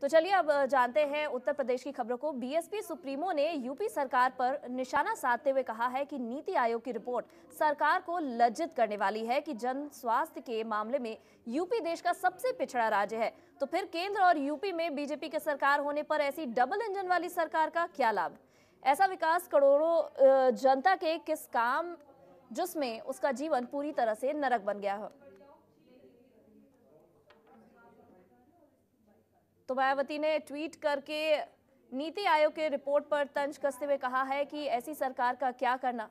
तो चलिए अब जानते हैं उत्तर प्रदेश की खबरों को बीएसपी सुप्रीमो ने यूपी सरकार पर निशाना साधते हुए कहा है कि नीति आयोग की रिपोर्ट सरकार को लज्जित करने वाली है कि जन स्वास्थ्य के मामले में यूपी देश का सबसे पिछड़ा राज्य है तो फिर केंद्र और यूपी में बीजेपी की सरकार होने पर ऐसी डबल इंजन वाली सरकार का क्या लाभ ऐसा विकास करोड़ों जनता के किस काम जिसमें उसका जीवन पूरी तरह से नरक बन गया है तो मायावती ने ट्वीट करके नीति आयोग के रिपोर्ट पर तंज कसते हुए कहा है कि ऐसी सरकार का क्या करना